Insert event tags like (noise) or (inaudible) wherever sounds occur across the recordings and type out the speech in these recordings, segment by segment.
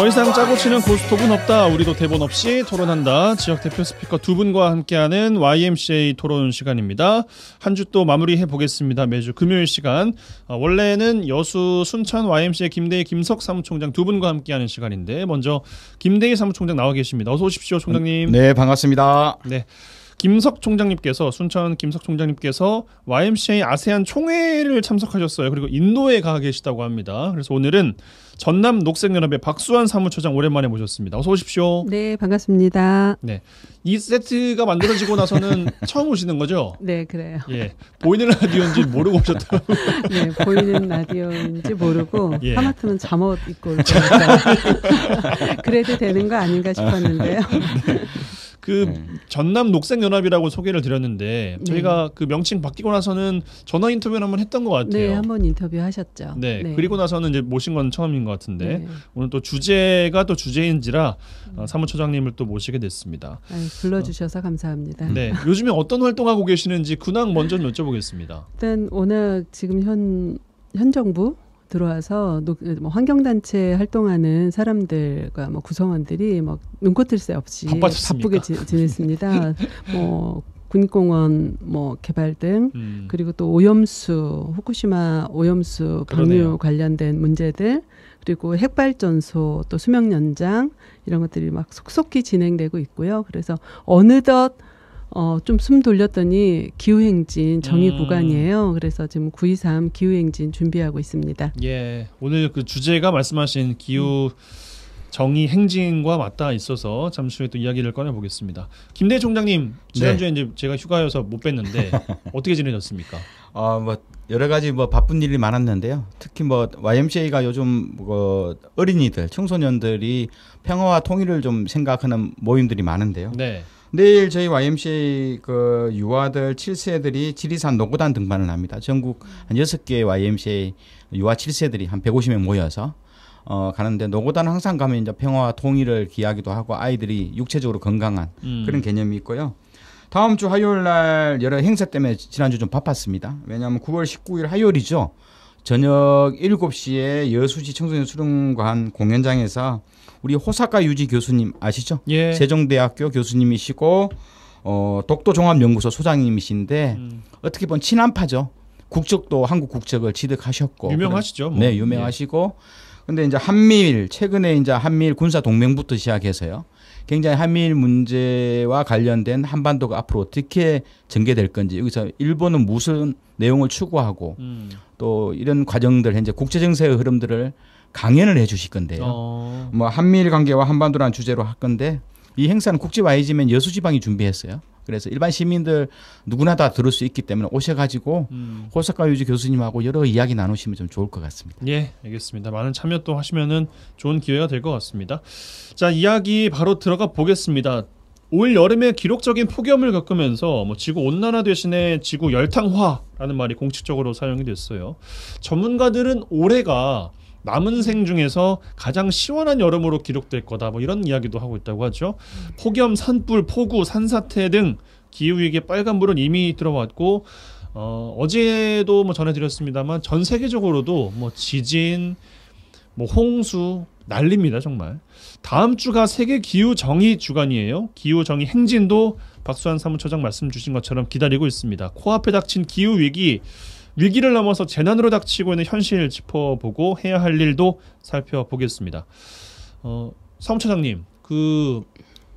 더 이상 짜고 치는 고스톱은 없다. 우리도 대본 없이 토론한다. 지역 대표 스피커 두 분과 함께하는 YMCA 토론 시간입니다. 한 주 또 마무리해 보겠습니다. 매주 금요일 시간. 어, 원래는 여수 순천 YMCA 김대희 김석 사무총장 두 분과 함께하는 시간인데 먼저 김대희 사무총장 나와 계십니다. 어서 오십시오, 총장님. 네, 반갑습니다. 네. 김석 총장님께서 순천 김석 총장님께서 YMCA 아세안 총회를 참석하셨어요. 그리고 인도에 가 계시다고 합니다. 그래서 오늘은 전남 녹색연합의 박수환 사무처장 오랜만에 모셨습니다. 어서 오십시오. 네, 반갑습니다. 네. 이 세트가 만들어지고 나서는 (laughs) 처음 오시는 거죠? 네, 그래요. 예. 보이는 라디오인지 모르고 오셨다고. (laughs) 네, 보이는 라디오인지 모르고 (laughs) 예. 하마터면 잠옷 입고 오셨다. 요 그래도 되는 거 아닌가 싶었는데요. 네. 그 네. 전남 녹색연합이라고 소개를 드렸는데 네. 저희가 네. 그 명칭 바뀌고 나서는 전화 인터뷰를 한번 했던 것 같아요. 네, 한번 인터뷰 하셨죠. 네, 네. 그리고 나서는 이제 모신 건 처음인 것 같은데 네. 오늘 또 주제가 또 주제인지라 음. 어, 사무처장님을 또 모시게 됐습니다. 아유, 불러주셔서 어. 감사합니다. 네, 요즘에 어떤 활동하고 계시는지 근황 먼저 여쭤보겠습니다. 일단 워낙 지금 현 현 정부 들어와서 노, 뭐 환경단체 활동하는 사람들과 뭐 구성원들이 막 눈코뜰 새 없이 바쁘게 지, 지냈습니다. (laughs) 뭐 군공원 뭐 개발 등 음. 그리고 또 오염수 후쿠시마 오염수 방류 관련된 문제들 그리고 핵발전소 또 수명 연장 이런 것들이 막 속속히 진행되고 있고요. 그래서 어느덧 어, 좀 숨 돌렸더니 기후행진 정의 음. 구간이에요. 그래서 지금 923 기후행진 준비하고 있습니다. 예. 오늘 그 주제가 말씀하신 기후 정의 행진과 맞닿아 있어서 잠시 후에 또 이야기를 꺼내 보겠습니다. 김대 총장님 지난주에 네. 이제 제가 휴가여서 못 뵀는데 (laughs) 어떻게 지내셨습니까? 아뭐 어, 여러 가지 뭐 바쁜 일이 많았는데요. 특히 뭐 YMCA가 요즘 뭐 어린이들 청소년들이 평화와 통일을 좀 생각하는 모임들이 많은데요. 네. 내일 저희 YMCA 그 유아들 7세들이 지리산 노고단 등반을 합니다. 전국 한 6개의 YMCA 유아 7세들이 한 150명 모여서 어, 가는데 노고단 항상 가면 이제 평화와 통일을 기하기도 하고 아이들이 육체적으로 건강한 음. 그런 개념이 있고요. 다음 주 화요일 날 여러 행사 때문에 지난주 좀 바빴습니다. 왜냐하면 9월 19일 화요일이죠. 저녁 7시에 여수시 청소년 수련관 공연장에서 우리 호사카 유지 교수님 아시죠? 예. 세종대학교 교수님이시고 어, 독도 종합연구소 소장님이신데 음. 어떻게 보면 친한파죠. 국적도 한국 국적을 취득하셨고 유명하시죠. 뭐. 네, 유명하시고 예. 근데 이제 한미일 최근에 이제 한미일 군사 동맹부터 시작해서요. 굉장히 한미일 문제와 관련된 한반도가 앞으로 어떻게 전개될 건지 여기서 일본은 무슨 내용을 추구하고 음. 또 이런 과정들 현재 국제 정세의 흐름들을 강연을 해주실 건데요. 어. 뭐 한미일 관계와 한반도라는 주제로 할 건데 이 행사는 국제와이지맨 여수지방이 준비했어요. 그래서 일반 시민들 누구나 다 들을 수 있기 때문에 오셔가지고 음. 호사카 유지 교수님하고 여러 이야기 나누시면 좀 좋을 것 같습니다. 예, 알겠습니다. 많은 참여 또 하시면은 좋은 기회가 될 것 같습니다. 자, 이야기 바로 들어가 보겠습니다. 올 여름에 기록적인 폭염을 겪으면서 뭐 지구 온난화 대신에 지구 열탕화라는 말이 공식적으로 사용이 됐어요. 전문가들은 올해가 남은 생 중에서 가장 시원한 여름으로 기록될 거다. 뭐 이런 이야기도 하고 있다고 하죠. 폭염, 산불, 폭우, 산사태 등 기후위기의 빨간불은 이미 들어왔고 어, 어제도 뭐 전해드렸습니다만 전 세계적으로도 뭐 지진, 뭐 홍수 난립니다 정말. 다음 주가 세계 기후 정의 주간이에요. 기후 정의 행진도 박수환 사무처장 말씀 주신 것처럼 기다리고 있습니다. 코앞에 닥친 기후 위기 위기를 넘어서 재난으로 닥치고 있는 현실 짚어보고 해야 할 일도 살펴보겠습니다. 어, 사무처장님, 그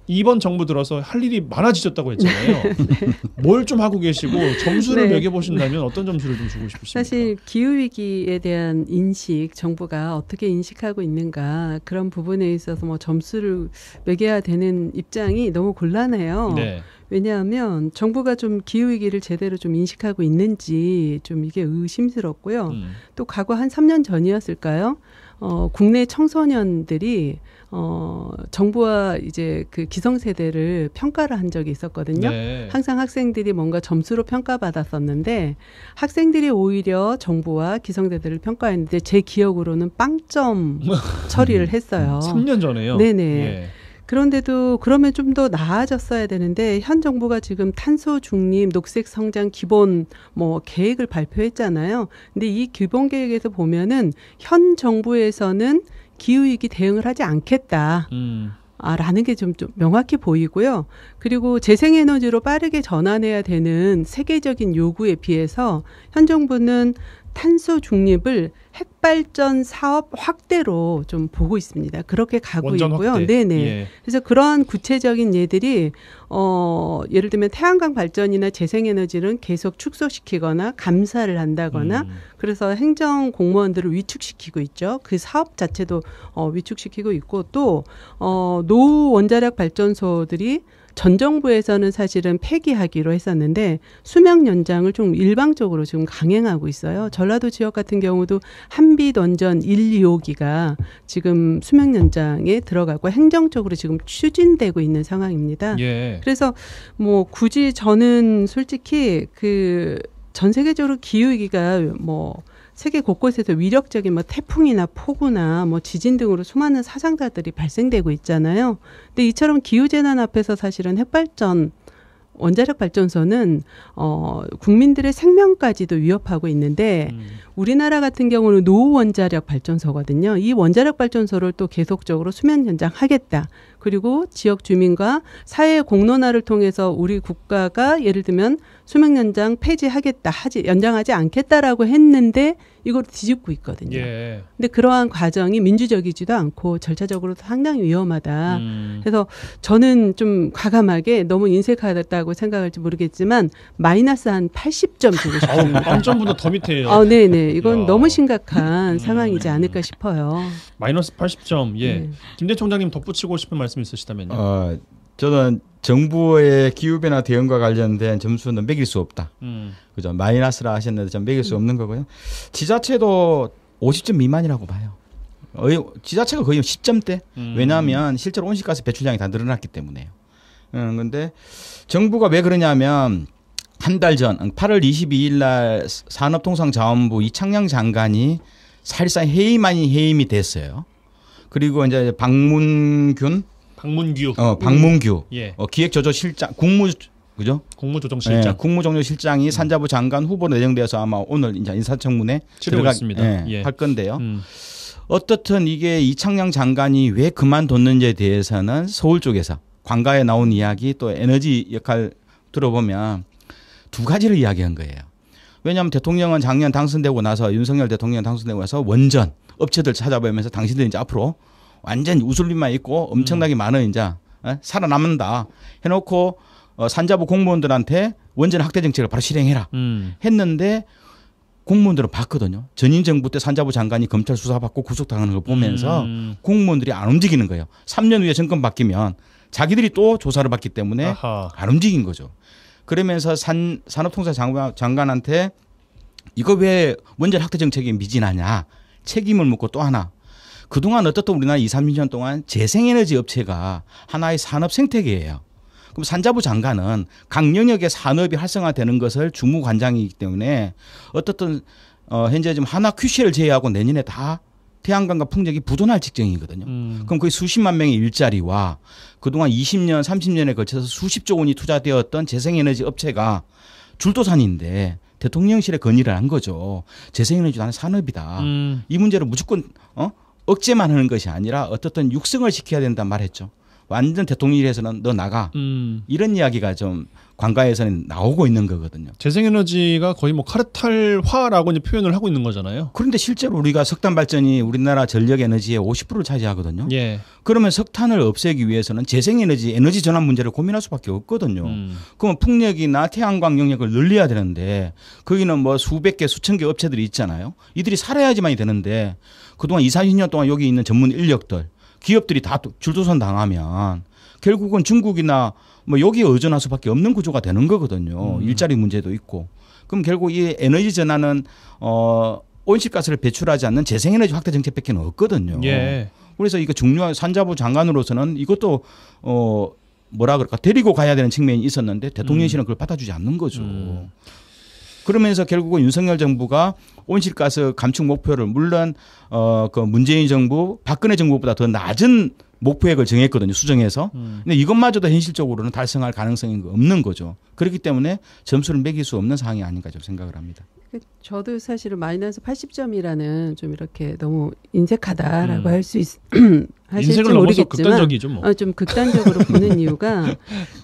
이번 정부 들어서 할 일이 많아지셨다고 했잖아요. (laughs) 네. 뭘좀 하고 계시고 점수를 네. 매겨보신다면 어떤 점수를 좀 주고 싶으십니까? 사실 기후위기에 대한 인식, 정부가 어떻게 인식하고 있는가 그런 부분에 있어서 뭐 점수를 매겨야 되는 입장이 너무 곤란해요. 네. 왜냐하면 정부가 좀 기후 위기를 제대로 좀 인식하고 있는지 좀 이게 의심스럽고요. 음. 또 과거 한 3년 전이었을까요? 어, 국내 청소년들이 어, 정부와 이제 그 기성세대를 평가를 한 적이 있었거든요. 네. 항상 학생들이 뭔가 점수로 평가받았었는데 학생들이 오히려 정부와 기성세대를 평가했는데 제 기억으로는 빵점 (laughs) 처리를 했어요. 3년 전에요? 네네. 예. 그런데도 그러면 좀 더 나아졌어야 되는데 현 정부가 지금 탄소 중립, 녹색 성장 기본 뭐 계획을 발표했잖아요. 근데 이 기본 계획에서 보면은 현 정부에서는 기후 위기 대응을 하지 않겠다. 음. 아라는 게 좀 좀 명확히 보이고요. 그리고 재생에너지로 빠르게 전환해야 되는 세계적인 요구에 비해서 현 정부는 탄소 중립을 핵발전 사업 확대로 좀 보고 있습니다. 그렇게 가고 있고요. 네네. 예. 그래서 그러한 구체적인 예들이 어 예를 들면 태양광 발전이나 재생에너지는 계속 축소시키거나 감사를 한다거나 음. 그래서 행정 공무원들을 위축시키고 있죠. 그 사업 자체도 어 위축시키고 있고 또어 노후 원자력 발전소들이 전 정부에서는 사실은 폐기하기로 했었는데 수명 연장을 좀 일방적으로 지금 강행하고 있어요. 전라도 지역 같은 경우도 한빛 원전 1, 2호기가 지금 수명 연장에 들어가고 행정적으로 지금 추진되고 있는 상황입니다. 예. 그래서 뭐 굳이 저는 솔직히 그 전 세계적으로 기후 위기가 뭐 세계 곳곳에서 위력적인 뭐 태풍이나 폭우나 뭐 지진 등으로 수많은 사상자들이 발생되고 있잖아요. 근데 이처럼 기후 재난 앞에서 사실은 핵발전 원자력 발전소는 어 국민들의 생명까지도 위협하고 있는데 음. 우리나라 같은 경우는 노후 원자력 발전소거든요. 이 원자력 발전소를 또 계속적으로 수면 연장하겠다. 그리고 지역 주민과 사회 공론화를 통해서 우리 국가가 예를 들면 수명 연장 폐지하겠다 하지 연장하지 않겠다라고 했는데 이걸 뒤집고 있거든요. 예. 근데 그러한 과정이 민주적이지도 않고 절차적으로 상당히 위험하다. 음. 그래서 저는 좀 과감하게 너무 인색하다고 생각할지 모르겠지만 마이너스 한 80점 주고 싶습니다. 점보다더 밑에요. 아, 어, 네, 네. 이건 야. 너무 심각한 음. 상황이지 않을까 싶어요. 마이너스 80점. 예. 네. 김대 총장님 덧붙이고 싶은 말씀 말씀 있으시다면요. 어, 저는 정부의 기후변화 대응과 관련된 점수는 매길 수 없다. 음. 그죠? 마이너스라 하셨는데 전 매길 수 없는 거고요. 지자체도 50점 미만이라고 봐요. 거의 지자체가 거의 10점대. 음. 왜냐하면 실제로 온실가스 배출량이 다 늘어났기 때문에요. 음, 근데 정부가 왜 그러냐면 한 달 전, 8월 22일 날 산업통상자원부 이창양 장관이 사실상 해임안이 해임이 됐어요. 그리고 이제 박문균 박문규. 어, 박문규. 음. 예. 어, 기획조정실장 국무 그죠? 국무조정실장. 예, 국무조정실장이 음. 산자부 장관 후보로 내정되어서 아마 오늘 이제 인사청문회 들어가니다 예, 예. 할 건데요. 음. 어떻든 이게 이창영 장관이 왜 그만뒀는지에 대해서는 서울 쪽에서 관가에 나온 이야기 또 에너지 역할 들어보면 두 가지를 이야기한 거예요. 왜냐하면 대통령은 작년 당선되고 나서 윤석열 대통령 당선되고 나서 원전 업체들 찾아보면서 당신들 이제 앞으로 완전 우슬림만 있고 엄청나게 음. 많은 인자 어? 살아남는다 해놓고 어, 산자부 공무원들한테 원전 학대 정책을 바로 실행해라 음. 했는데 공무원들은 봤거든요. 전임 정부 때 산자부 장관이 검찰 수사받고 구속당하는 걸 보면서 음. 공무원들이 안 움직이는 거예요. 3년 후에 정권 바뀌면 자기들이 또 조사를 받기 때문에 아하. 안 움직인 거죠. 그러면서 산, 산업통사 장관, 장관한테 이거 왜 원전 학대 정책에 미진하냐 책임을 묻고 또 하나 그동안 어떻든 우리나라 2, 30년 동안 재생에너지 업체가 하나의 산업 생태계예요. 그럼 산자부 장관은 각 영역의 산업이 활성화되는 것을 주무관장이기 때문에 어떻든 어 현재 지금 하나 큐시를 제외하고 내년에 다 태양광과 풍력이 부존할 직전이거든요. 음. 그럼 거의 수십만 명의 일자리와 그동안 20년, 30년에 걸쳐서 수십조 원이 투자되었던 재생에너지 업체가 줄도산인데 대통령실에 건의를 한 거죠. 재생에너지도 는 산업이다. 음. 이 문제를 무조건 어? 억제만 하는 것이 아니라 어떻든 육성을 시켜야 된다 말했죠. 완전 대통령실에서는 너 나가 음. 이런 이야기가 좀 관가에서는 나오고 있는 거거든요. 재생에너지가 거의 뭐 카르탈화라고 이제 표현을 하고 있는 거잖아요. 그런데 실제로 우리가 석탄 발전이 우리나라 전력 에너지의 50%를 차지하거든요. 예. 그러면 석탄을 없애기 위해서는 재생에너지 에너지 전환 문제를 고민할 수밖에 없거든요. 음. 그러면 풍력이나 태양광 영역을 늘려야 되는데 거기는 뭐 수백 개 수천 개 업체들이 있잖아요. 이들이 살아야지만이 되는데 그동안 2, 30년 동안 여기 있는 전문 인력들 기업들이 다 줄도선 당하면 결국은 중국이나 뭐 여기에 의존할 수밖에 없는 구조가 되는 거거든요. 음. 일자리 문제도 있고. 그럼 결국 이 에너지 전환은 어 온실가스를 배출하지 않는 재생에너지 확대 정책밖에 없거든요. 예. 그래서 이거 중요한 산자부 장관으로서는 이것도 어 뭐라 그럴까 데리고 가야 되는 측면이 있었는데 대통령실은 음. 그걸 받아주지 않는 거죠. 음. 그러면서 결국은 윤석열 정부가 온실가스 감축 목표를 물론 어 그 문재인 정부 박근혜 정부보다 더 낮은 목표액을 정했거든요 수정해서 음. 근데 이것마저도 현실적으로는 달성할 가능성이 그 없는 거죠 그렇기 때문에 점수를 매길 수 없는 상황이 아닌가 좀 생각을 합니다 그 저도 사실은 마이너스 80점이라는 좀 이렇게 너무 인색하다라고 음. 할수 있, 사실 (clears throat) 좀 모르겠지만 뭐. 어, 좀 극단적으로 보는 (laughs) 이유가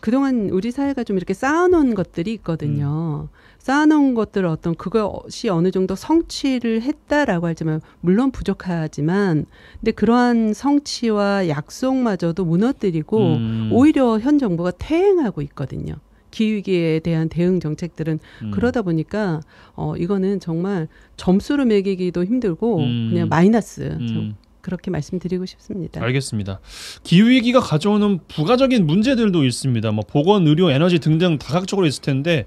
그동안 우리 사회가 좀 이렇게 쌓아놓은 것들이 있거든요. 음. 쌓아놓은 것들 어떤 그것이 어느 정도 성취를 했다라고 하지만 물론 부족하지만 근데 그러한 성취와 약속마저도 무너뜨리고 음. 오히려 현 정부가 퇴행하고 있거든요. 기후위기에 대한 대응 정책들은 음. 그러다 보니까 어 이거는 정말 점수로 매기기도 힘들고 음. 그냥 마이너스 음. 그렇게 말씀드리고 싶습니다. 알겠습니다. 기후 위기가 가져오는 부가적인 문제들도 있습니다. 뭐 보건, 의료, 에너지 등등 다각적으로 있을 텐데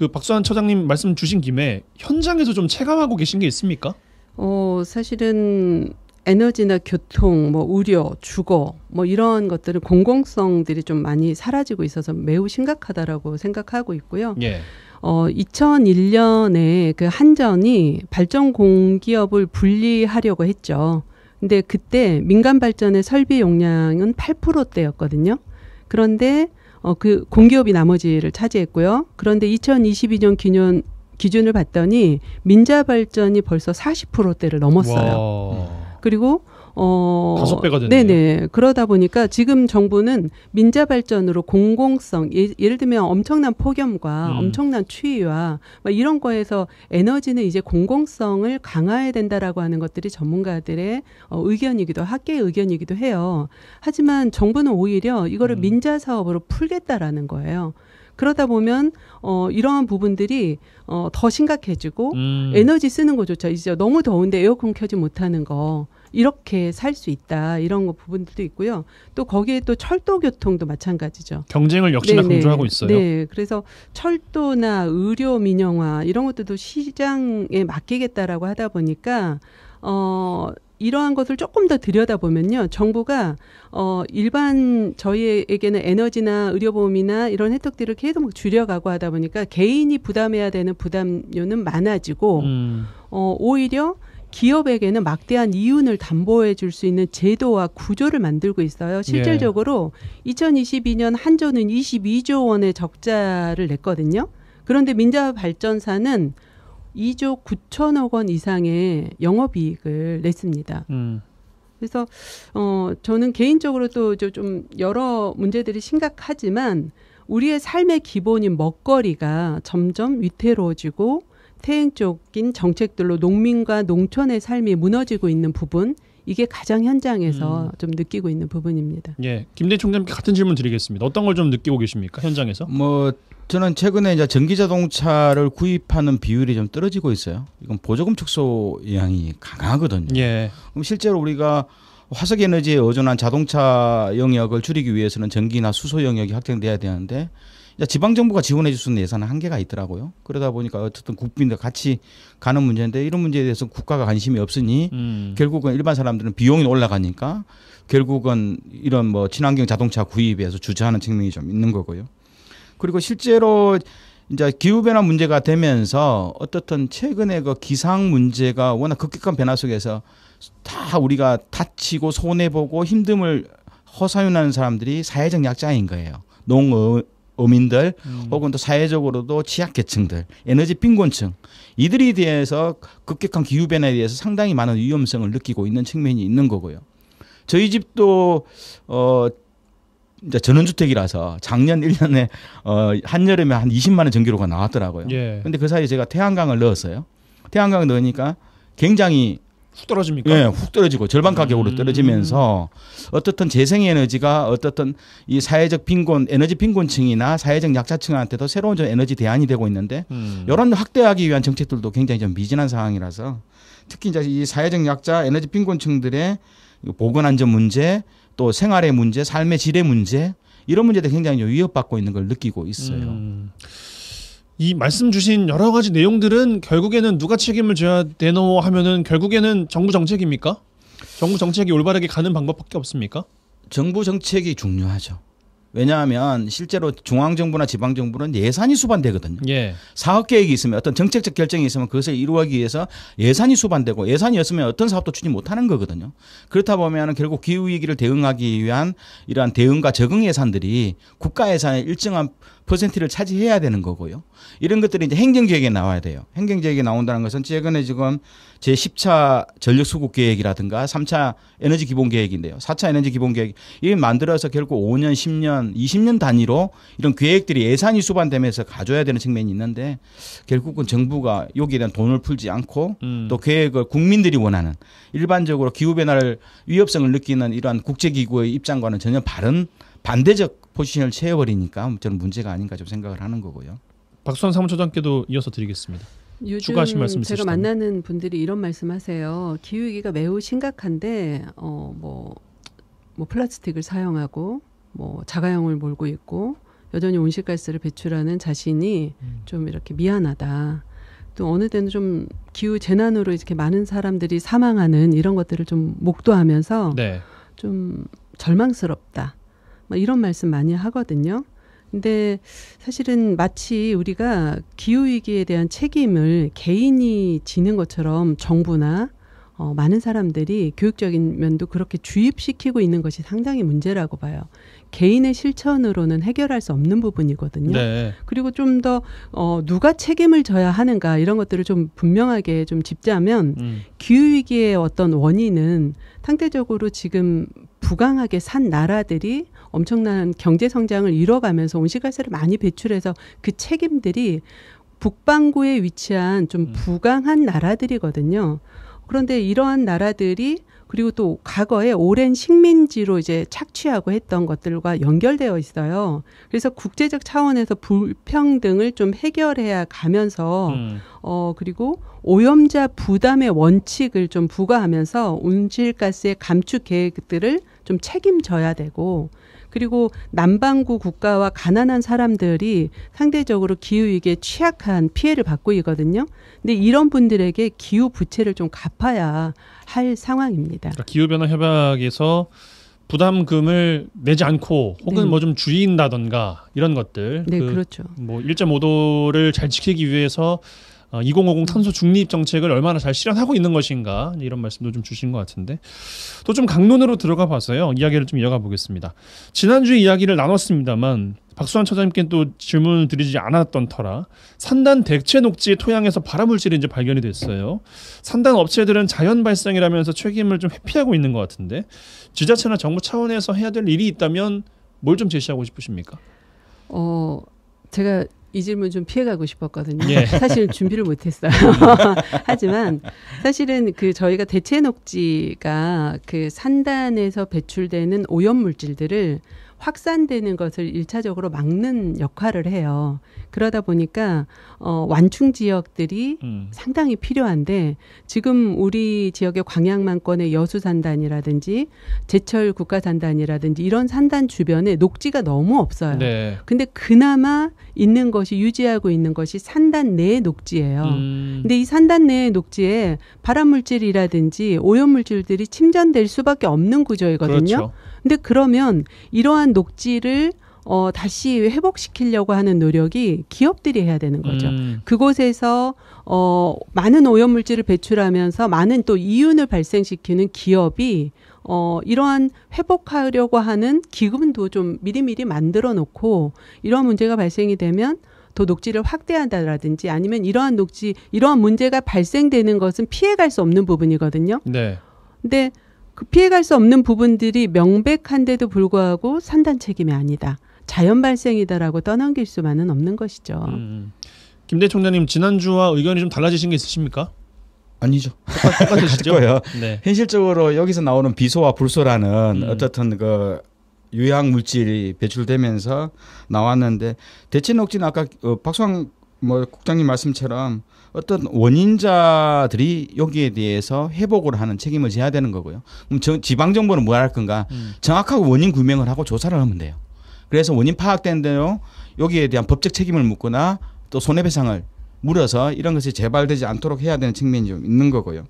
그 박수환 처장님 말씀 주신 김에 현장에서 좀 체감하고 계신 게 있습니까? 어 사실은 에너지나 교통, 뭐 의료, 주거, 뭐 이런 것들은 공공성들이 좀 많이 사라지고 있어서 매우 심각하다라고 생각하고 있고요. 예. 어 2001년에 그 한전이 발전 공기업을 분리하려고 했죠. 근데 그때 민간 발전의 설비 용량은 8%대였거든요. 그런데 어, 그 공기업이 나머지를 차지했고요. 그런데 2022년 기준 기준을 봤더니 민자 발전이 벌써 40%대를 넘었어요. 와. 그리고 어 다섯 배가 되네요. 네네. 그러다 보니까 지금 정부는 민자 발전으로 공공성 예, 를 들면 엄청난 폭염과 음. 엄청난 추위와 막 이런 거에서 에너지는 이제 공공성을 강화해야 된다라고 하는 것들이 전문가들의 어, 의견이기도 학계의 의견이기도 해요. 하지만 정부는 오히려 이거를 음. 민자 사업으로 풀겠다라는 거예요. 그러다 보면 어 이러한 부분들이 어더 심각해지고 음. 에너지 쓰는 거조차 이제 너무 더운데 에어컨 켜지 못하는 거 이렇게 살 수 있다 이런 거 부분들도 있고요. 또 거기에 또 철도 교통도 마찬가지죠. 경쟁을 역시나 네네. 네. 강조하고 있어요. 네, 그래서 철도나 의료 민영화 이런 것들도 시장에 맡기겠다라고 하다 보니까 어. 이러한 것을 조금 더 들여다보면요. 정부가, 어, 일반 저희에게는 에너지나 의료보험이나 이런 혜택들을 계속 막 줄여가고 하다 보니까 개인이 부담해야 되는 부담료는 많아지고, 음. 어, 오히려 기업에게는 막대한 이윤을 담보해 줄 수 있는 제도와 구조를 만들고 있어요. 예. 실질적으로 예. 2022년 한전은 22조 원의 적자를 냈거든요. 그런데 민자발전사는 2조 9천억 원 이상의 영업이익을 냈습니다. 음. 그래서 어 저는 개인적으로 또좀 여러 문제들이 심각하지만 우리의 삶의 기본인 먹거리가 점점 위태로워지고 태행적인 정책들로 농민과 농촌의 삶이 무너지고 있는 부분 이게 가장 현장에서 음. 좀 느끼고 있는 부분입니다. 예, 김대 총장님께 같은 질문 드리겠습니다. 어떤 걸 좀 느끼고 계십니까 현장에서? 뭐 저는 최근에 이제 전기 자동차를 구입하는 비율이 좀 떨어지고 있어요. 이건 보조금 축소 양이 강하거든요. 예. 그럼 실제로 우리가 화석 에너지에 의존한 자동차 영역을 줄이기 위해서는 전기나 수소 영역이 확장돼야 되는데 지방 정부가 지원해 줄 수 있는 예산은 한계가 있더라고요. 그러다 보니까 어쨌든 국민들 같이 가는 문제인데 이런 문제에 대해서 국가가 관심이 없으니 음. 결국은 일반 사람들은 비용이 올라가니까 결국은 이런 뭐 친환경 자동차 구입에서 주저하는 측면이 좀 있는 거고요. 그리고 실제로 이제 기후변화 문제가 되면서 어떻든 최근에 그 기상 문제가 워낙 급격한 변화 속에서 다 우리가 다치고 손해보고 힘듦을 허사윤하는 사람들이 사회적 약자인 거예요. 농업, 어민들 음. 혹은 또 사회적으로도 취약계층들, 에너지 빈곤층 이들이 대해서 급격한 기후 변화에 대해서 상당히 많은 위험성을 느끼고 있는 측면이 있는 거고요. 저희 집도 어 이제 전원주택이라서 작년 1년에 어 한여름에 한 20만 원 전기료가 나왔더라고요. 예. 근데 그 사이에 제가 태양광을 넣었어요. 태양광을 넣으니까 굉장히 훅 떨어집니까? 예, 훅 떨어지고 절반 가격으로 음. 떨어지면서 어떻든 재생 에너지가 어떻든 이 사회적 빈곤, 에너지 빈곤층이나 사회적 약자층한테도 새로운 좀 에너지 대안이 되고 있는데 음. 이런 확대하기 위한 정책들도 굉장히 좀 미진한 상황이라서 특히 이제 이 사회적 약자, 에너지 빈곤층들의 보건 안전 문제, 또 생활의 문제, 삶의 질의 문제 이런 문제들 굉장히 위협받고 있는 걸 느끼고 있어요. 음. 이 말씀 주신 여러 가지 내용들은 결국에는 누가 책임을 져야 되노 하면은 결국에는 정부 정책입니까? 정부 정책이 올바르게 가는 방법밖에 없습니까? 정부 정책이 중요하죠. 왜냐하면 실제로 중앙정부나 지방정부는 예산이 수반되거든요. 예. 사업계획이 있으면 어떤 정책적 결정이 있으면 그것을 이루기 위해서 예산이 수반되고 예산이 없으면 어떤 사업도 추진 못하는 거거든요. 그렇다 보면 결국 기후위기를 대응하기 위한 이러한 대응과 적응 예산들이 국가 예산의 일정한 퍼센트를 차지해야 되는 거고요. 이런 것들이 이제 행정계획에 나와야 돼요. 행정계획에 나온다는 것은 최근에 지금 제 10차 전력 수급 계획이라든가 3차 에너지 기본 계획인데요. 4차 에너지 기본 계획 이 만들어서 결국 5년, 10년, 20년 단위로 이런 계획들이 예산이 수반되면서 가져야 되는 측면이 있는데 결국은 정부가 여기에 대한 돈을 풀지 않고 음. 또 계획을 국민들이 원하는 일반적으로 기후 변화를 위협성을 느끼는 이러한 국제 기구의 입장과는 전혀 다른 반대적 포지션을 채워버리니까 저는 문제가 아닌가 좀 생각을 하는 거고요. 박수환 사무처장께도 이어서 드리겠습니다. 요즘 말씀 제가 만나는 분들이 이런 말씀하세요. 기후 위기가 매우 심각한데 어뭐뭐 뭐 플라스틱을 사용하고 뭐 자가용을 몰고 있고 여전히 온실가스를 배출하는 자신이 음. 좀 이렇게 미안하다. 또 어느 때는 좀 기후 재난으로 이렇게 많은 사람들이 사망하는 이런 것들을 좀 목도하면서 네. 좀 절망스럽다. 뭐 이런 말씀 많이 하거든요. 근데 사실은 마치 우리가 기후위기에 대한 책임을 개인이 지는 것처럼 정부나 어, 많은 사람들이 교육적인 면도 그렇게 주입시키고 있는 것이 상당히 문제라고 봐요. 개인의 실천으로는 해결할 수 없는 부분이거든요. 네. 그리고 좀 더 어, 누가 책임을 져야 하는가 이런 것들을 좀 분명하게 좀 짚자면 음. 기후 위기의 어떤 원인은 상대적으로 지금 부강하게 산 나라들이 엄청난 경제 성장을 이뤄가면서 온실가스를 많이 배출해서 그 책임들이 북반구에 위치한 좀 음. 부강한 나라들이거든요. 그런데 이러한 나라들이 그리고 또 과거에 오랜 식민지로 이제 착취하고 했던 것들과 연결되어 있어요. 그래서 국제적 차원에서 불평등을 좀 해결해야 가면서 음. 어 그리고 오염자 부담의 원칙을 좀 부과하면서 온실가스의 감축 계획들을 좀 책임져야 되고 그리고 남반구 국가와 가난한 사람들이 상대적으로 기후 위기에 취약한 피해를 받고 있거든요. 근데 이런 분들에게 기후 부채를 좀 갚아야 할 상황입니다. 그러니까 기후 변화 협약에서 부담금을 내지 않고 혹은 네. 뭐좀 줄인다던가 이런 것들 네, 그 그렇죠. 뭐 1.5도를 잘 지키기 위해서 2050 어, 음. 탄소 중립 정책을 얼마나 잘 실현하고 있는 것인가 이런 말씀도 좀 주신 것 같은데 또 좀 강론으로 들어가 봐서요 이야기를 좀 이어가 보겠습니다. 지난주 이야기를 나눴습니다만 박수환 처장님께 또 질문을 드리지 않았던 터라 산단 대체 녹지 토양에서 발암물질이 이제 발견이 됐어요. 산단 업체들은 자연 발생이라면서 책임을 좀 회피하고 있는 것 같은데 지자체나 정부 차원에서 해야 될 일이 있다면 뭘 좀 제시하고 싶으십니까? 어 제가 이 질문 좀 피해가고 싶었거든요. 예. (laughs) 사실 준비를 못했어요. (laughs) 하지만 사실은 그 저희가 대체 녹지가 그 산단에서 배출되는 오염 물질들을 확산되는 것을 일차적으로 막는 역할을 해요. 그러다 보니까 어 완충 지역들이 음. 상당히 필요한데 지금 우리 지역의 광양만권의 여수 산단이라든지 제철 국가 산단이라든지 이런 산단 주변에 녹지가 너무 없어요. 네. 근데 그나마 있는 것 것이 유지하고 있는 것이 산단 내의 녹지예요. 음. 근데 이 산단 내의 녹지에 발암 물질이라든지 오염 물질들이 침전될 수밖에 없는 구조이거든요. 그렇죠. 근데 그러면 이러한 녹지를 어, 다시 회복시키려고 하는 노력이 기업들이 해야 되는 거죠. 음. 그곳에서 어, 많은 오염물질을 배출하면서 많은 또 이윤을 발생시키는 기업이 어, 이러한 회복하려고 하는 기금도 좀 미리미리 만들어 놓고 이러한 문제가 발생이 되면 더 녹지를 확대한다라든지 아니면 이러한 녹지 이러한 문제가 발생되는 것은 피해갈 수 없는 부분이거든요. 네. 근데 그 피해갈 수 없는 부분들이 명백한데도 불구하고 산단 책임이 아니다. 자연 발생이다라고 떠넘길 수만은 없는 것이죠. 음. 김대 총장님 지난주와 의견이 좀 달라지신 게 있으십니까? 아니죠. 똑같으 거예요. (laughs) 네. 현실적으로 여기서 나오는 비소와 불소라는 음. 어떻든 그 유해학 물질이 배출되면서 나왔는데 대체 녹지 아까 어, 박수환 뭐 국장님 말씀처럼 어떤 원인자들이 여기에 대해서 회복을 하는 책임을 져야 되는 거고요. 그럼 지방 정부는 뭐 할 건가? 음. 정확하고 원인 규명을 하고 조사를 하면 돼요. 그래서 원인 파악된 대로 여기에 대한 법적 책임을 묻거나 또 손해배상을 물어서 이런 것이 재발되지 않도록 해야 되는 측면이 좀 있는 거고요.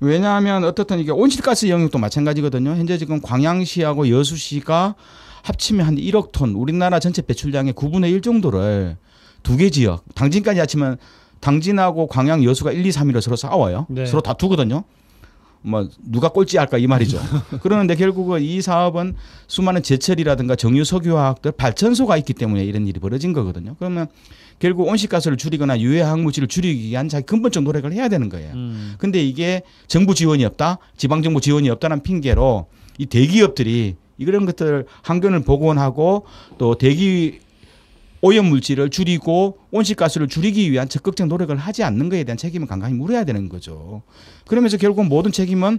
왜냐하면 어떻든 이게 온실가스 영역도 마찬가지거든요. 현재 지금 광양시하고 여수시가 합치면 한 1억 톤, 우리나라 전체 배출량의 9분의 1 정도를 두 개 지역, 당진까지 합치면 당진하고 광양, 여수가 1, 2, 3위로 서로 싸워요. 네. 서로 다투거든요. 뭐 누가 꼴찌 할까 이 말이죠. (laughs) 그러는데 결국은 이 사업은 수많은 제철이라든가 정유 석유화학들 발전소가 있기 때문에 이런 일이 벌어진 거거든요. 그러면 결국 온실가스를 줄이거나 유해 한물질을 줄이기 위한 자기 근본적 노력을 해야 되는 거예요. 음. 근데 이게 정부 지원이 없다, 지방 정부 지원이 없다는 핑계로 이 대기업들이 이런 것들 환경을 복원하고 또 대기 오염 물질을 줄이고 온실가스를 줄이기 위한 적극적 노력을 하지 않는 것에 대한 책임을 간간히 물어야 되는 거죠. 그러면서 결국 모든 책임은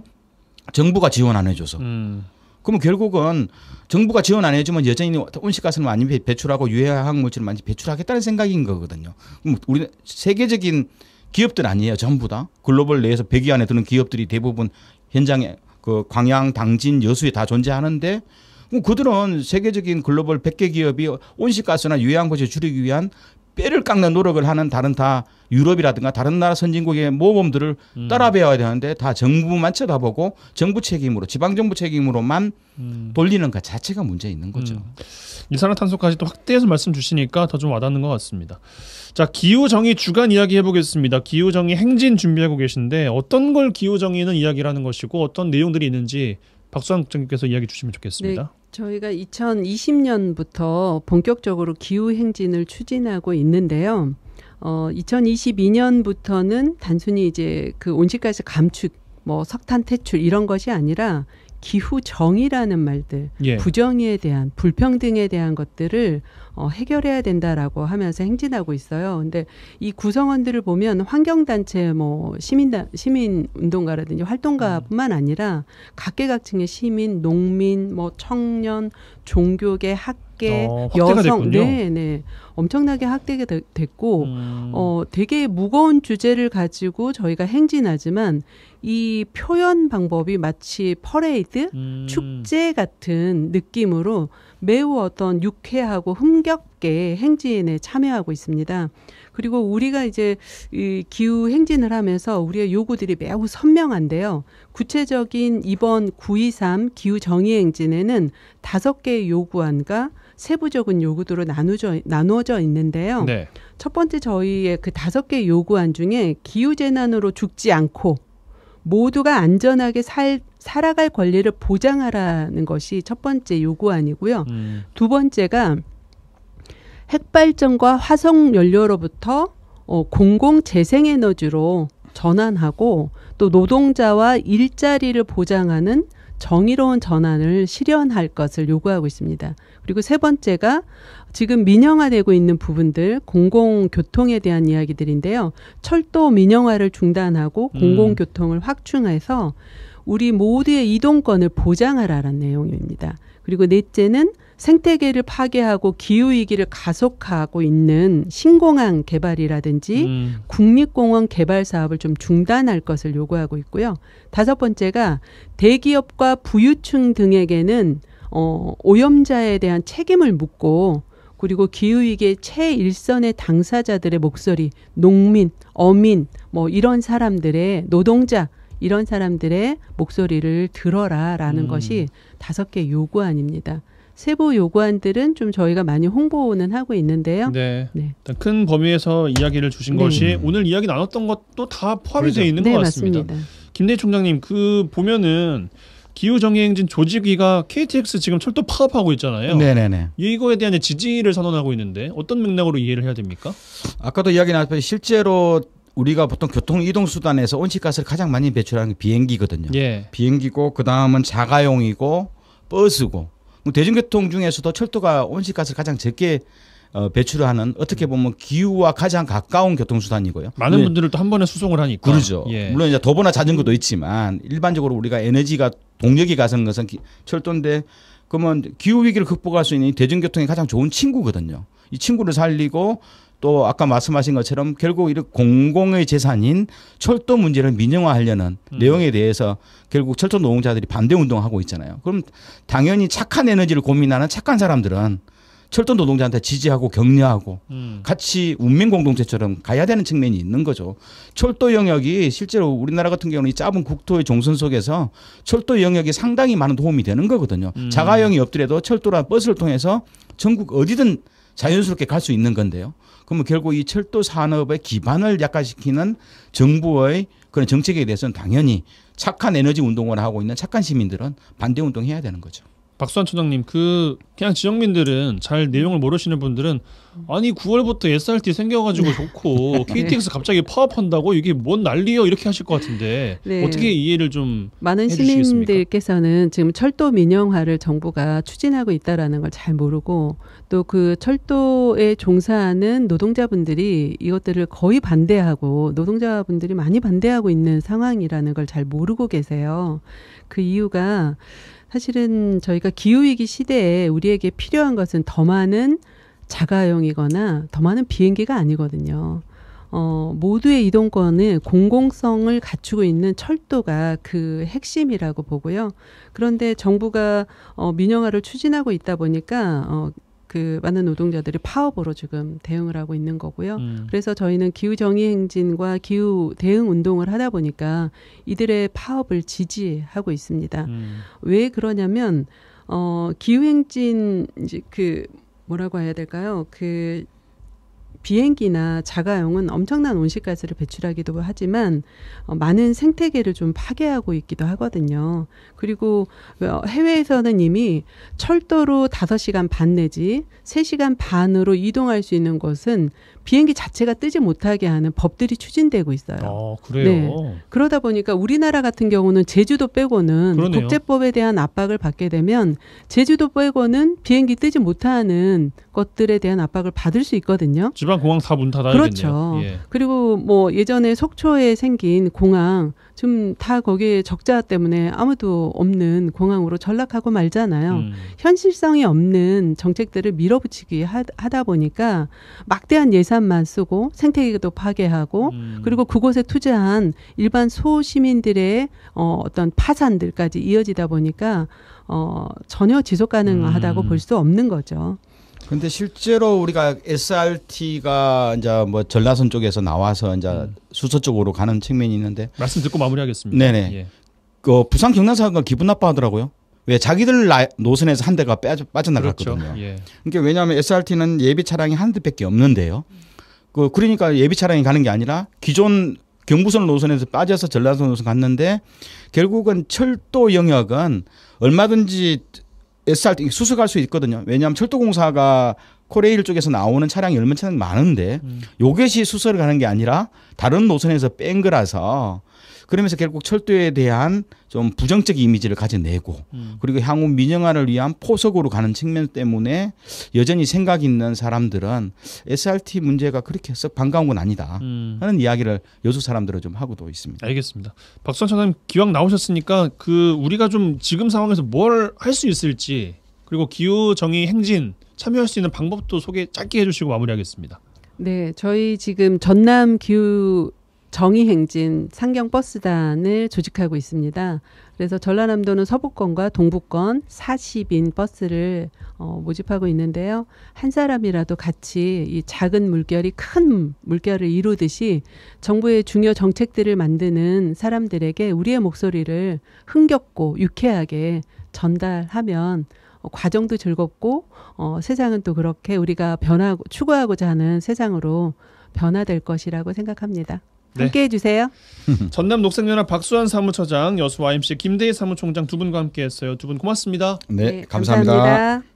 정부가 지원 안 해줘서 음. 그러면 결국은 정부가 지원 안 해주면 여전히 온실가스는 많이 배출하고 유해한 물질을 많이 배출하겠다는 생각인 거거든요. 그럼 우리 세계적인 기업들 아니에요, 전부 다. 글로벌 내에서 100위 안에 드는 기업들이 대부분 현장에 그 광양, 당진, 여수에 다 존재하는데 그들은 세계적인 글로벌 100개 기업이 온실가스나 유해한 것을 줄이기 위한 뼈를 깎는 노력을 하는 다른 다 유럽이라든가 다른 나라 선진국의 모범들을 음. 따라 배워야 되는데 다 정부만 쳐다보고 정부 책임으로 지방정부 책임으로만 음. 돌리는 것 자체가 문제 있는 거죠. 음. 일산화탄소까지 또 확대해서 말씀 주시니까 더 좀 와닿는 것 같습니다. 자 기후정의 주간 이야기 해보겠습니다. 기후정의 행진 준비하고 계신데 어떤 걸 기후정의는 이야기라는 것이고 어떤 내용들이 있는지 박수환 국장님께서 이야기 주시면 좋겠습니다. 네, 저희가 2020년부터 본격적으로 기후 행진을 추진하고 있는데요. 어, 2022년부터는 단순히 이제 그 온실가스 감축, 뭐 석탄 퇴출 이런 것이 아니라 기후 정의라는 말들, 예. 부정의에 대한 불평등에 대한 것들을 어, 해결해야 된다라고 하면서 행진하고 있어요. 근데 이 구성원들을 보면 환경단체, 뭐 시민 시민 운동가라든지 활동가뿐만 음. 아니라 각계각층의 시민, 농민, 뭐 청년, 종교계, 학 학계 어, 여성 네네 네. 엄청나게 학대가 됐고 음. 어 되게 무거운 주제를 가지고 저희가 행진하지만 이 표현 방법이 마치 퍼레이드 음. 축제 같은 느낌으로 매우 어떤 유쾌하고 흥겹게 행진에 참여하고 있습니다. 그리고 우리가 이제 이 기후 행진을 하면서 우리의 요구들이 매우 선명한데요. 구체적인 이번 923 기후 정의 행진에는 다섯 개의 요구안과 세부적인 요구도로 나누져, 나누어져 있는데요. 네. 첫 번째 저희의 그 다섯 개 요구안 중에 기후재난으로 죽지 않고 모두가 안전하게 살, 살아갈 권리를 보장하라는 것이 첫 번째 요구안이고요. 음. 두 번째가 핵발전과 화석연료로부터 어, 공공재생에너지로 전환하고 또 노동자와 일자리를 보장하는 정의로운 전환을 실현할 것을 요구하고 있습니다. 그리고 세 번째가 지금 민영화되고 있는 부분들 공공교통에 대한 이야기들인데요. 철도 민영화를 중단하고 음. 공공교통을 확충해서 우리 모두의 이동권을 보장하라라는 내용입니다. 그리고 넷째는 생태계를 파괴하고 기후 위기를 가속하고 있는 신공항 개발이라든지 음. 국립공원 개발 사업을 좀 중단할 것을 요구하고 있고요. 다섯 번째가 대기업과 부유층 등에게는 어, 오염자에 대한 책임을 묻고 그리고 기후위기의 최일선의 당사자들의 목소리, 농민, 어민, 뭐 이런 사람들의 노동자, 이런 사람들의 목소리를 들어라라는 음. 것이 다섯 개 요구안입니다. 세부 요구안들은 좀 저희가 많이 홍보는 하고 있는데요. 네. 네. 큰 범위에서 이야기를 주신 네. 것이 오늘 이야기 나눴던 것도 다 포함이 되 그렇죠. 있는 네, 것 같습니다. 습니다 김대 총장님 그 보면은 기후정해행진 조직위가 KTX 지금 철도 파업하고 있잖아요. 네네네. 이거에 대한 지지를 선언하고 있는데 어떤 맥락으로 이해를 해야 됩니까? 아까도 이야기 나왔듯이 실제로 우리가 보통 교통 이동 수단에서 온실가스를 가장 많이 배출하는 게 비행기거든요. 예. 비행기고 그 다음은 자가용이고 버스고 뭐 대중교통 중에서도 철도가 온실가스를 가장 적게 어, 배출을 하는 어떻게 보면 기후와 가장 가까운 교통수단이고요. 많은 네. 분들을 또 한 번에 수송을 하니까. 그러죠. 예. 물론 이제 도보나 자전거도 있지만 일반적으로 우리가 에너지가 동력이 가는 것은 기, 철도인데 그러면 기후 위기를 극복할 수 있는 대중교통이 가장 좋은 친구거든요. 이 친구를 살리고 또 아까 말씀하신 것처럼 결국 이런 공공의 재산인 철도 문제를 민영화하려는 음. 내용에 대해서 결국 철도 노동자들이 반대 운동하고 있잖아요. 그럼 당연히 착한 에너지를 고민하는 착한 사람들은 철도 노동자한테 지지하고 격려하고 음. 같이 운명 공동체처럼 가야 되는 측면이 있는 거죠. 철도 영역이 실제로 우리나라 같은 경우는 이 짧은 국토의 종선 속에서 철도 영역이 상당히 많은 도움이 되는 거거든요. 음. 자가용이 없더라도 철도나 버스를 통해서 전국 어디든 자연스럽게 갈 수 있는 건데요. 그러면 결국 이 철도 산업의 기반을 약화시키는 정부의 그런 정책에 대해서는 당연히 착한 에너지 운동을 하고 있는 착한 시민들은 반대 운동해야 되는 거죠. 박수환 처장님 그 그냥 지역민들은 잘 내용을 모르시는 분들은 아니 9월부터 SRT 생겨가지고 네. 좋고 (laughs) KTX 갑자기 파업한다고 이게 뭔 난리요 이렇게 하실 것 같은데 네. 어떻게 이해를 좀 많은 해주시겠습니까? 시민들께서는 지금 철도 민영화를 정부가 추진하고 있다라는 걸 잘 모르고 또 그 철도에 종사하는 노동자분들이 이것들을 거의 반대하고 노동자분들이 많이 반대하고 있는 상황이라는 걸 잘 모르고 계세요. 그 이유가 사실은 저희가 기후위기 시대에 우리에게 필요한 것은 더 많은 자가용이거나 더 많은 비행기가 아니거든요. 어, 모두의 이동권은 공공성을 갖추고 있는 철도가 그 핵심이라고 보고요. 그런데 정부가 어, 민영화를 추진하고 있다 보니까 어, 그 많은 노동자들이 파업으로 지금 대응을 하고 있는 거고요. 음. 그래서 저희는 기후 정의 행진과 기후 대응 운동을 하다 보니까 이들의 파업을 지지하고 있습니다. 음. 왜 그러냐면 어 기후 행진 이제 그 뭐라고 해야 될까요? 그 비행기나 자가용은 엄청난 온실가스를 배출하기도 하지만 어, 많은 생태계를 좀 파괴하고 있기도 하거든요. 그리고 어, 해외에서는 이미 철도로 다섯 시간반 내지 세시간 반으로 이동할 수 있는 것은 비행기 자체가 뜨지 못하게 하는 법들이 추진되고 있어요. 아, 그래요. 네. 그러다 보니까 우리나라 같은 경우는 제주도 빼고는 그러네요. 독재법에 대한 압박을 받게 되면 제주도 빼고는 비행기 뜨지 못하는 것들에 대한 압박을 받을 수 있거든요. 지방 석촌항 공항 사분 닫아야겠네 그렇죠. 예. 그리고 뭐 예전에 속초에 생긴 공항 지금 다 거기에 적자 때문에 아무도 없는 공항으로 전락하고 말잖아요. 음. 현실성이 없는 정책들을 밀어붙이기 하, 다 보니까 막대한 예산만 쓰고 생태계도 파괴하고 음. 그리고 그곳에 투자한 일반 소시민들의 어, 어떤 파산들까지 이어지다 보니까 어, 전혀 지속 가능하다고 음. 볼수 없는 거죠. 근데 실제로 우리가 SRT가 이제 뭐 전라선 쪽에서 나와서 이제 음. 수서 쪽으로 가는 측면이 있는데 말씀 듣고 마무리하겠습니다. 네네. 예. 그 부산 경남사가 기분 나빠하더라고요. 왜 자기들 라, 노선에서 한 대가 빠져, 빠져나갔거든요. 그렇죠. 예. 그러니까 왜냐하면 SRT는 예비 차량이 한 대밖에 없는데요. 그 그러니까 예비 차량이 가는 게 아니라 기존 경부선 노선에서 빠져서 전라선 노선 갔는데 결국은 철도 영역은 얼마든지 SR 수습할 수 있거든요. 왜냐하면 철도공사가 코레일 쪽에서 나오는 차량이 얼마나 많은데 음. 요게시 수서를 가는 게 아니라 다른 노선에서 뺀 거라서 그러면서 결국 철도에 대한 좀 부정적 이미지를 가져내고 음. 그리고 향후 민영화를 위한 포석으로 가는 측면 때문에 여전히 생각 있는 사람들은 SRT 문제가 그렇게 썩 반가운 건 아니다 음. 하는 이야기를 여수 사람들은 좀 하고도 있습니다. 알겠습니다. 박선 차장님 기왕 나오셨으니까 그 우리가 좀 지금 상황에서 뭘 할 수 있을지 그리고 기후 정의 행진 참여할 수 있는 방법도 소개 짧게 해주시고 마무리하겠습니다. 네, 저희 지금 전남 기후 정의행진 상경버스단을 조직하고 있습니다. 그래서 전라남도는 서부권과 동부권 40인 버스를 어, 모집하고 있는데요. 한 사람이라도 같이 이 작은 물결이 큰 물결을 이루듯이 정부의 중요 정책들을 만드는 사람들에게 우리의 목소리를 흥겹고 유쾌하게 전달하면 어, 과정도 즐겁고 어, 세상은 또 그렇게 우리가 변하고 추구하고자 하는 세상으로 변화될 것이라고 생각합니다. 네. 함께 해주세요. (laughs) 전남 녹색연합 박수환 사무처장, 여수 YMC 김대희 사무총장 두 분과 함께했어요. 두 분 고맙습니다. 네, 네, 감사합니다. 감사합니다.